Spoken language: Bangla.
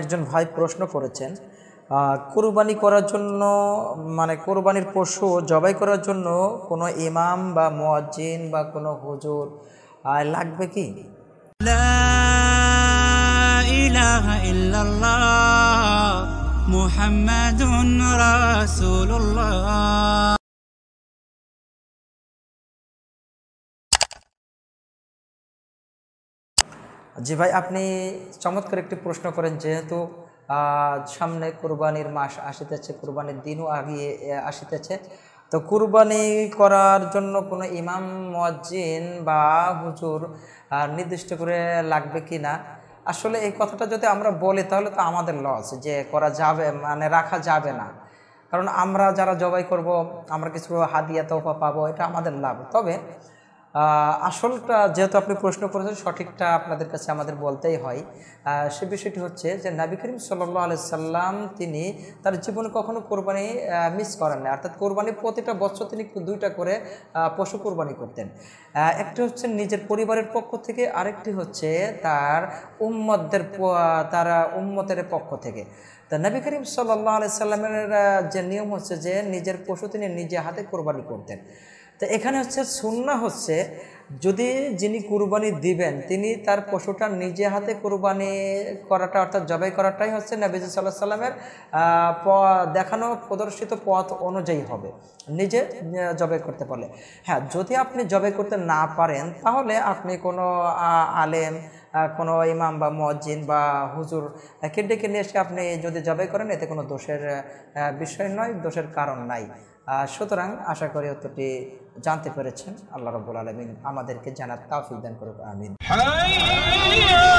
একজন ভাই প্রশ্ন করেছেন কোরবানি করার জন্য মানে কোরবানির পশু জবাই করার জন্য কোনো ইমাম বা মজিন বা কোনো হুজুর লাগবে কি জি ভাই আপনি চমৎকার একটি প্রশ্ন করেন যেহেতু সামনে কোরবানির মাস আসিতেছে কোরবানির দিনও আগিয়ে আসিতেছে তো কুরবানি করার জন্য কোনো ইমাম মজ্জিন বা হুজুর নির্দিষ্ট করে লাগবে কি না আসলে এই কথাটা যদি আমরা বলি তাহলে তো আমাদের লস যে করা যাবে মানে রাখা যাবে না কারণ আমরা যারা জবাই করব আমরা কিছু হাদিয়া তোফা পাবো এটা আমাদের লাভ তবে আসলটা যেহেতু আপনি প্রশ্ন করেছেন সঠিকটা আপনাদের কাছে আমাদের বলতেই হয় সে বিষয়টি হচ্ছে যে নাবি করিম সাল্লি সাল্লাম তিনি তার জীবনে কখনো কোরবানি মিস করেন না অর্থাৎ কোরবানি প্রতিটা বছর তিনি দুইটা করে পশু কোরবানি করতেন একটি হচ্ছে নিজের পরিবারের পক্ষ থেকে আরেকটি হচ্ছে তার উম্মতদের তার উম্মতের পক্ষ থেকে তা নবী করিম সাল্লাহ সাল্লামের যে নিয়ম হচ্ছে যে নিজের পশু তিনি নিজে হাতে কোরবানি করতেন তো এখানে হচ্ছে সুন্না হচ্ছে যদি যিনি কুরবানি দিবেন তিনি তার পশুটা নিজে হাতে কুরবানি করাটা অর্থাৎ জবাই করাটাই হচ্ছে নাবিজ সাল্লাহ সাল্লামের দেখানো প্রদর্শিত পথ অনুযায়ী হবে নিজে জবাই করতে পারলে হ্যাঁ যদি আপনি জবাই করতে না পারেন তাহলে আপনি কোনো আলেম কোনো ইমাম বা মজ্জিন বা হুজুর কে ডেকে নিয়ে এসে আপনি যদি জবাই করেন এতে কোনো দোষের বিষয় নয় দোষের কারণ নাই সুতরাং আশা করি অতটি জানতে পেরেছেন আল্লাহ রব্বুল আলমিন আমাদেরকে জানার তাফিদান করুক আমিন